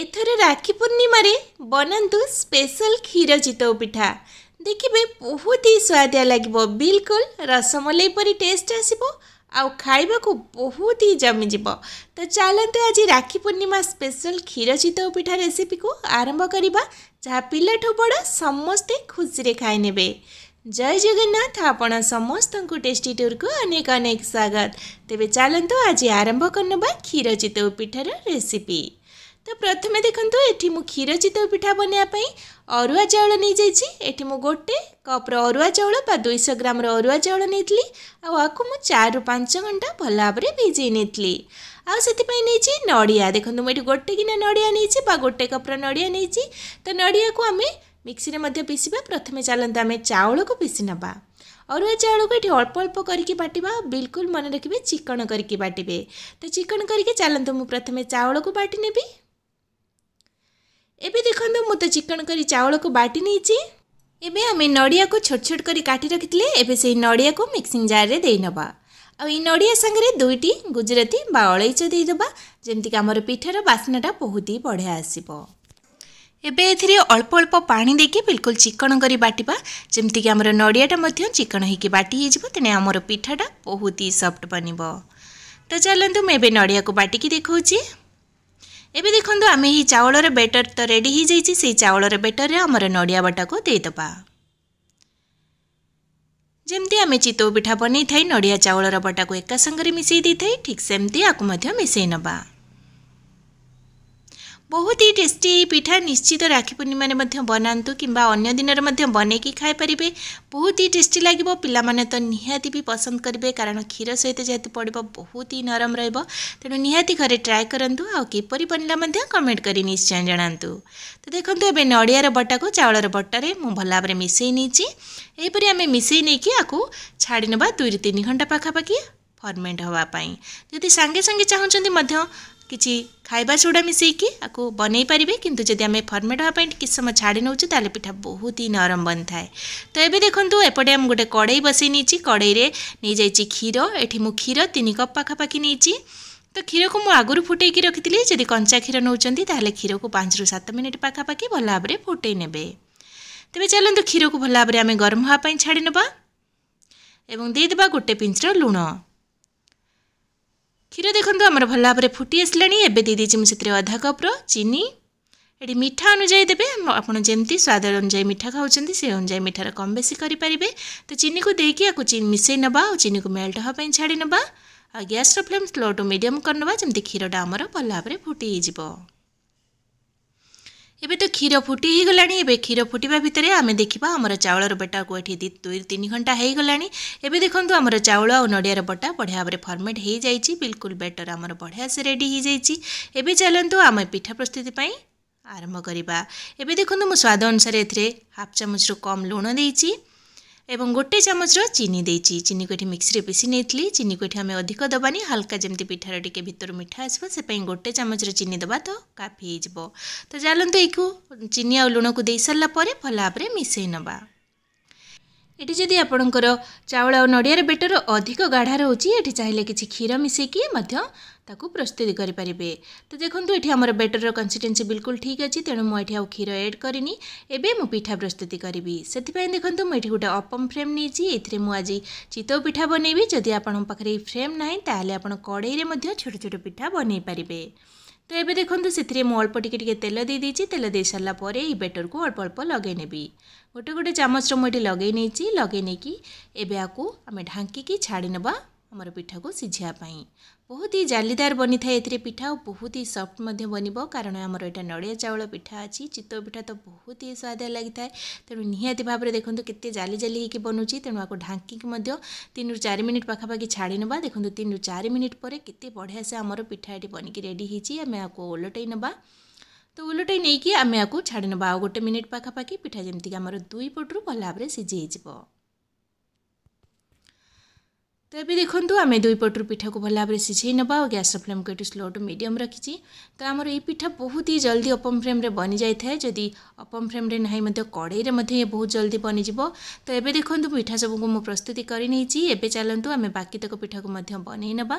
ଏଥର ରାକ୍ଷୀ ପୂର୍ଣ୍ଣିମାରେ ବନାନ୍ତୁ ସ୍ପେଶାଲ କ୍ଷୀର ଚିତଉ ପିଠା ଦେଖିବେ ବହୁତ ହି ସୁଆଦିଆ ଲାଗିବ ବିଲକୁଲ ରସମଲେଇ ପରି ଟେଷ୍ଟ ଆସିବ ଆଉ ଖାଇବାକୁ ବହୁତ ହି ଜମିଯିବ ତ ଚାଲନ୍ତୁ ଆଜି ରାକ୍ଷୀ ପୂର୍ଣ୍ଣିମା ସ୍ପେଶାଲ କ୍ଷୀର ଚିତଉ ପିଠା ରେସିପିକୁ ଆରମ୍ଭ କରିବା ଯାହା ପିଲାଠୁ ବଡ଼ ସମସ୍ତେ ଖୁସିରେ ଖାଇନେବେ ଜୟ ଜଗନ୍ନାଥ ଆପଣ ସମସ୍ତଙ୍କୁ ଟେଷ୍ଟି ଟୁର୍କୁ ଅନେକ ଅନେକ ସ୍ୱାଗତ ତେବେ ଚାଲନ୍ତୁ ଆଜି ଆରମ୍ଭ କରିନେବା କ୍ଷୀର ଚିତଉ ପିଠାର ରେସିପି ତ ପ୍ରଥମେ ଦେଖନ୍ତୁ ଏଠି ମୁଁ କ୍ଷୀର ଚିତଉ ପିଠା ବନେଇବା ପାଇଁ ଅରୁଆ ଚାଉଳ ନେଇଯାଇଛି ଏଠି ମୁଁ ଗୋଟେ କପ୍ର ଅରୁଆ ଚାଉଳ ବା ଦୁଇଶହ ଗ୍ରାମର ଅରୁଆ ଚାଉଳ ନେଇଥିଲି ଆଉ ଆକୁ ମୁଁ ଚାରିରୁ ପାଞ୍ଚ ଘଣ୍ଟା ଭଲ ଭାବରେ ଭିଜେଇ ନେଇଥିଲି ଆଉ ସେଥିପାଇଁ ନେଇଛି ନଡ଼ିଆ ଦେଖନ୍ତୁ ମୁଁ ଏଠି ଗୋଟେ କିନା ନଡ଼ିଆ ନେଇଛି ବା ଗୋଟେ କପ୍ର ନଡ଼ିଆ ନେଇଛି ତ ନଡ଼ିଆକୁ ଆମେ ମିକ୍ସିରେ ମଧ୍ୟ ପିସିବା ପ୍ରଥମେ ଚାଲନ୍ତୁ ଆମେ ଚାଉଳକୁ ପିସି ନେବା ଅରୁଆ ଚାଉଳକୁ ଏଠି ଅଳ୍ପ ଅଳ୍ପ କରିକି ବାଟିବା ବିଲକୁଲ ମନେ ରଖିବେ ଚିକଣ କରିକି ବାଟିବେ ତ ଚିକଣ କରିକି ଚାଲନ୍ତୁ ମୁଁ ପ୍ରଥମେ ଚାଉଳକୁ ବାଟି ନେବି ଏବେ ଦେଖନ୍ତୁ ମୁଁ ତ ଚିକଣ କରି ଚାଉଳକୁ ବାଟି ନେଇଛି ଏବେ ଆମେ ନଡ଼ିଆକୁ ଛୋଟ ଛୋଟ କରି କାଟି ରଖିଥିଲେ ଏବେ ସେଇ ନଡ଼ିଆକୁ ମିକ୍ସିଂ ଜାର୍ରେ ଦେଇନେବା ଆଉ ଏଇ ନଡ଼ିଆ ସାଙ୍ଗରେ ଦୁଇଟି ଗୁଜୁରାତି ବା ଅଳେଇଚ ଦେଇଦେବା ଯେମିତିକି ଆମର ପିଠାର ବାସ୍ନାଟା ବହୁତ ହି ବଢ଼ିଆ ଆସିବ ଏବେ ଏଥିରେ ଅଳ୍ପ ଅଳ୍ପ ପାଣି ଦେଇକି ବିଲକୁଲ ଚିକଣ କରି ବାଟିବା ଯେମିତିକି ଆମର ନଡ଼ିଆଟା ମଧ୍ୟ ଚିକଣ ହେଇକି ବାଟି ହେଇଯିବ ତେଣୁ ଆମର ପିଠାଟା ବହୁତ ହି ସଫ୍ଟ ବନିବ ତ ଚାଲନ୍ତୁ ମୁଁ ଏବେ ନଡ଼ିଆକୁ ବାଟିକି ଦେଖାଉଛି ଏବେ ଦେଖନ୍ତୁ ଆମେ ଏହି ଚାଉଳର ବେଟର୍ ତ ରେଡ଼ି ହୋଇଯାଇଛି ସେହି ଚାଉଳର ବେଟର୍ରେ ଆମର ନଡ଼ିଆ ବଟାକୁ ଦେଇଦେବା ଯେମିତି ଆମେ ଚିତଉ ପିଠା ବନେଇଥାଇ ନଡ଼ିଆ ଚାଉଳର ବଟାକୁ ଏକା ସାଙ୍ଗରେ ମିଶାଇ ଦେଇଥାଏ ଠିକ୍ ସେମିତି ଆକୁ ମଧ୍ୟ ମିଶାଇ ନେବା বহুতই টেস্টি পিঠা নিশ্চিত রাখি পূর্ণি মানে মধ্য বানান্তু কিবা অন্য দিনৰ মধ্য বনেকি খাই পৰিবে বহুতই টেস্টি লাগিব পিলা মানে ত নিহাতিবি পসন্দ কৰিবে কাৰণ খীৰ সৈতে যেতি পডিব বহুতই নরম ৰয়ব ত নিহাতি ঘরে ট্ৰাই কৰন্তু আৰু কিপৰি বনলা মানে কমেন্ট কৰি নিশ্চয় জানান্তু ত দেখন্ত এবে নড়িয়াৰ বটাকো চাউলৰ বটারে ম ভলা Abre মিশাই নিছি এই পৰি আমি মিশাই নেকি আকু ছাঢ়ি নবা দুই তিনেক ঘণ্টা পাখা পাকি ফার্মেণ্ট হোৱা পাই যদি সাংগে সাংগে চাহন্তি মধ্য कि खाइवा सोडा मिसकि यु बनै पारे किन जिम्मि फर्मेट हेर्न समय छाडि नउँछु पिठा बहुत नरम बनि तपाईँ एपटे गए कडै बसै नै कडैले नै क्षिर एटि म क्षीर तिन कप पाखापाइ तिरको म आगरू फुटैक रि कञ्चा क्षिर नो को पाँच रु सत मिनट पाखापा भएर फुटै ने चाहन्छु क्षीरको भल भावे गरम हावा छाडि नैदेवा गोटे पिञ्च र କ୍ଷୀର ଦେଖନ୍ତୁ ଆମର ଭଲ ଭାବରେ ଫୁଟି ଆସିଲାଣି ଏବେ ଦେଇଦେଇଛି ମୁଁ ସେଥିରେ ଅଧା କପ୍ର ଚିନି ଏଠି ମିଠା ଅନୁଯାୟୀ ଦେବେ ଆପଣ ଯେମିତି ସ୍ୱାଦ ଅନୁଯାୟୀ ମିଠା ଖାଉଛନ୍ତି ସେ ଅନୁଯାୟୀ ମିଠାର କମ୍ ବେଶୀ କରିପାରିବେ ତ ଚିନିକୁ ଦେଇକି ଆକୁ ମିଶାଇ ନେବା ଆଉ ଚିନିକୁ ମେଲ୍ଟ ହେବା ପାଇଁ ଛାଡ଼ି ନେବା ଆଉ ଗ୍ୟାସ୍ର ଫ୍ଲେମ୍ ସ୍ଲୋ ଟୁ ମିଡ଼ିୟମ୍ କରିନେବା ଯେମିତି କ୍ଷୀରଟା ଆମର ଭଲ ଭାବରେ ଫୁଟି ହେଇଯିବ ଏବେ ତ କ୍ଷୀର ଫୁଟି ହେଇଗଲାଣି ଏବେ କ୍ଷୀର ଫୁଟିବା ଭିତରେ ଆମେ ଦେଖିବା ଆମର ଚାଉଳର ବଟାକୁ ଏଠି ଦୁଇ ତିନି ଘଣ୍ଟା ହେଇଗଲାଣି ଏବେ ଦେଖନ୍ତୁ ଆମର ଚାଉଳ ଆଉ ନଡ଼ିଆର ବଟା ବଢ଼ିଆ ଭାବରେ ଫର୍ମେଟ୍ ହେଇଯାଇଛି ବିଲକୁଲ ବେଟର୍ ଆମର ବଢ଼ିଆ ସେ ରେଡ଼ି ହେଇଯାଇଛି ଏବେ ଚାଲନ୍ତୁ ଆମେ ପିଠା ପ୍ରସ୍ତୁତି ପାଇଁ ଆରମ୍ଭ କରିବା ଏବେ ଦେଖନ୍ତୁ ମୁଁ ସ୍ୱାଦ ଅନୁସାରେ ଏଥିରେ ହାଫ୍ ଚାମଚରୁ କମ୍ ଲୁଣ ଦେଇଛି ଏବଂ ଗୋଟେ ଚାମଚର ଚିନି ଦେଇଛି ଚିନିକୁ ଏଠି ମିକ୍ସିରେ ପିସି ନେଇଥିଲି ଚିନିକୁ ଏଠି ଆମେ ଅଧିକ ଦେବାନି ହାଲକା ଯେମିତି ପିଠାର ଟିକେ ଭିତରୁ ମିଠା ଆସିବ ସେପାଇଁ ଗୋଟେ ଚାମଚର ଚିନି ଦେବା ତ କାଫି ହେଇଯିବ ତ ଚାଲନ୍ତୁ ଏଇକୁ ଚିନି ଆଉ ଲୁଣକୁ ଦେଇସାରିଲା ପରେ ଭଲ ଭାବରେ ମିଶାଇ ନେବା ଏଠି ଯଦି ଆପଣଙ୍କର ଚାଉଳ ଆଉ ନଡ଼ିଆର ବେଟର ଅଧିକ ଗାଢ଼ା ରହୁଛି ଏଠି ଚାହିଁଲେ କିଛି କ୍ଷୀର ମିଶାଇକି ମଧ୍ୟ ତାକୁ ପ୍ରସ୍ତୁତି କରିପାରିବେ ତ ଦେଖନ୍ତୁ ଏଠି ଆମର ବେଟରର କନସିଷ୍ଟେନ୍ସି ବିଲକୁଲ ଠିକ୍ ଅଛି ତେଣୁ ମୁଁ ଏଠି ଆଉ କ୍ଷୀର ଏଡ଼୍ କରିନି ଏବେ ମୁଁ ପିଠା ପ୍ରସ୍ତୁତି କରିବି ସେଥିପାଇଁ ଦେଖନ୍ତୁ ମୁଁ ଏଠି ଗୋଟେ ଅପମ୍ ଫ୍ରେମ୍ ନେଇଛି ଏଥିରେ ମୁଁ ଆଜି ଚିତଉ ପିଠା ବନେଇବି ଯଦି ଆପଣଙ୍କ ପାଖରେ ଏଇ ଫ୍ରେମ୍ ନାହିଁ ତାହେଲେ ଆପଣ କଢ଼େଇରେ ମଧ୍ୟ ଛୋଟ ଛୋଟ ପିଠା ବନେଇ ପାରିବେ ତ ଏବେ ଦେଖନ୍ତୁ ସେଥିରେ ମୁଁ ଅଳ୍ପ ଟିକେ ଟିକେ ତେଲ ଦେଇଦେଇଛି ତେଲ ଦେଇସାରିଲା ପରେ ଏହି ବେଟରକୁ ଅଳ୍ପ ଅଳ୍ପ ଲଗାଇ ନେବି ଗୋଟେ ଗୋଟେ ଚାମଚର ମୁଁ ଏଠି ଲଗାଇ ନେଇଛି ଲଗାଇ ନେଇକି ଏବେ ଆକୁ ଆମେ ଢାଙ୍କିକି ଛାଡ଼ି ନେବା ଆମର ପିଠାକୁ ସିଝିବା ପାଇଁ ବହୁତ ହି ଜାଲିଦାର ବନିଥାଏ ଏଥିରେ ପିଠା ଆଉ ବହୁତ ହି ସଫ୍ଟ ମଧ୍ୟ ବନିବ କାରଣ ଆମର ଏଇଟା ନଡ଼ିଆ ଚାଉଳ ପିଠା ଅଛି ଚିତଉ ପିଠା ତ ବହୁତ ହି ସ୍ୱାଦିଆ ଲାଗିଥାଏ ତେଣୁ ନିହାତି ଭାବରେ ଦେଖନ୍ତୁ କେତେ ଜାଲି ଜାଲି ହେଇକି ବନୁଛି ତେଣୁ ଆକୁ ଢାଙ୍କିକି ମଧ୍ୟ ତିନିରୁ ଚାରି ମିନିଟ୍ ପାଖାପାଖି ଛାଡ଼ି ନେବା ଦେଖନ୍ତୁ ତିନିରୁ ଚାରି ମିନିଟ୍ ପରେ କେତେ ବଢ଼ିଆ ସେ ଆମର ପିଠା ଏଠି ବନିକି ରେଡ଼ି ହେଇଛି ଆମେ ଆକୁ ଓଲଟେଇ ନେବା ତ ଓଲଟେଇ ନେଇକି ଆମେ ଆକୁ ଛାଡ଼ି ନେବା ଆଉ ଗୋଟେ ମିନିଟ୍ ପାଖାପାଖି ପିଠା ଯେମିତିକି ଆମର ଦୁଇ ପଟରୁ ଭଲ ଭାବରେ ସିଝି ହେଇଯିବ ତେବେ ଦେଖନ୍ତୁ ଆମେ ଦୁଇ ପଟରୁ ପିଠାକୁ ଭଲ ଭାବରେ ସିଝେଇ ନେବା ଆଉ ଗ୍ୟାସ୍ର ଫ୍ଲେମ୍କୁ ଏଠି ସ୍ଲୋ ଟୁ ମିଡ଼ିୟମ୍ ରଖିଛି ତ ଆମର ଏଇ ପିଠା ବହୁତ ହି ଜଲ୍ଦି ଅପମ୍ ଫ୍ରେମ୍ରେ ବନିଯାଇଥାଏ ଯଦି ଅପମ୍ ଫ୍ରେମ୍ରେ ନାହିଁ ମଧ୍ୟ କଡ଼େଇରେ ମଧ୍ୟ ଇଏ ବହୁତ ଜଲ୍ଦି ବନିଯିବ ତ ଏବେ ଦେଖନ୍ତୁ ପିଠା ସବୁକୁ ମୁଁ ପ୍ରସ୍ତୁତି କରିନେଇଛି ଏବେ ଚାଲନ୍ତୁ ଆମେ ବାକି ତକ ପିଠାକୁ ମଧ୍ୟ ବନେଇ ନେବା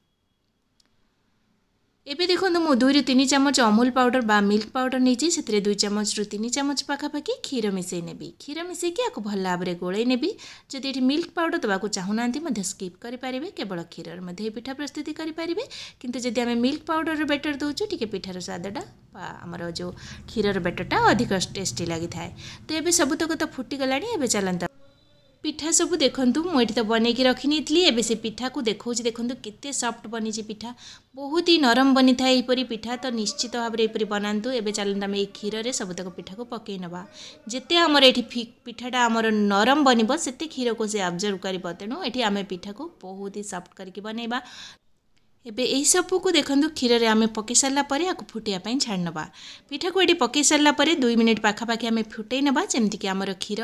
এবে দেখুন মু দুই রু তিন চামচ অমুল পাউডর বা মিল্ক পাউডর নিয়েছি সেতরে দুই চামচ রু তিন চামচ পাখাপাখি ক্ষীর মিশাই নেবি ক্ষীর মিশাইকি আকু ভাল ভাবে গোলাই নেবি যদি এটি মিল্ক পাউডর দেওয়া চাহুনা স্কিপ করে পারে কেবল ক্ষীরর মধ্যে পিঠা প্রস্তুতি করে পারে কিন্তু যদি আমি মিল্ক পাউডর বেটর দেছু টিকি পিঠার স্বাদটা বা আমার যে ক্ষীরর বেটরটা অধিক টেস্টি লাগি থাকে তো এবে সবুতক তো ফুটিগলা এবে চালন্ত पिठा सबै देख्नु म बनैकि रखि ए पिठाको देखाउँछु देख्नु केत सफ्ट बनिची पिठा बहुत नरम बनिपरि पिठा त निश्चित भावर यो परि बना क्षिर सबै त पिठाको पकै नते पिठाटा अब नरम बनब त्यत क्षीरको अब्जर्भ गर तेटी आम को बहुत सफ्ट करके बनैवा एबे एही सब को देखंतु खीर रे आमे पके सल्ला परे आकु फुटिया पई छाड़ नबा पिठा को एडी पके सल्ला परे 2 मिनिट पाखा पाखे आमे फुटेई नबा जेमति कि हमर खीर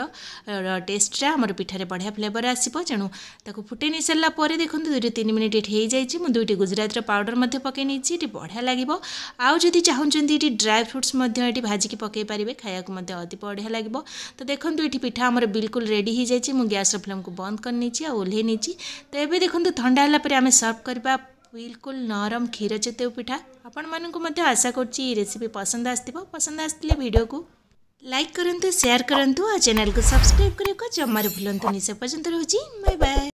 टेस्ट रे हमर पिठा रे बढ़िया फ्लेवर आसीबो जणु ताकु फुटेई नि सल्ला परे देखंतु 2 रे 3 मिनिट एठ हेई जाई छी मु दुईटी गुजरात रे पाउडर मध्ये पके नि छी एटी बढ़िया लागिबो आउ जदी चाहुन जंदी एटी ड्राई फ्रूट्स मध्ये एटी भाजी कि पके पारिबे खाया को मध्ये अति बढ़िया लागिबो तो देखंतु एटी पिठा हमर बिल्कुल रेडी हे जाई छी मु गैस रे फ्लेम को बंद कर नि छी आ ओले नि छी त एबे देखंतु ठंडा हला परे आमे सर्व करबा ବିଲକୁଲ ନରମ କ୍ଷୀର ଚିତେଉ ପିଠା ଆପଣମାନଙ୍କୁ ମଧ୍ୟ ଆଶା କରୁଛି ଏହି ରେସିପି ପସନ୍ଦ ଆସିଥିବ ପସନ୍ଦ ଆସିଥିଲେ ଭିଡ଼ିଓକୁ ଲାଇକ୍ କରନ୍ତୁ ସେୟାର କରନ୍ତୁ ଆଉ ଚ୍ୟାନେଲକୁ ସବସ୍କ୍ରାଇବ୍ କରିବାକୁ ଜମାରୁ ଭୁଲନ୍ତୁନି ସେ ପର୍ଯ୍ୟନ୍ତ ରହୁଛି ବାଏ ବାଏ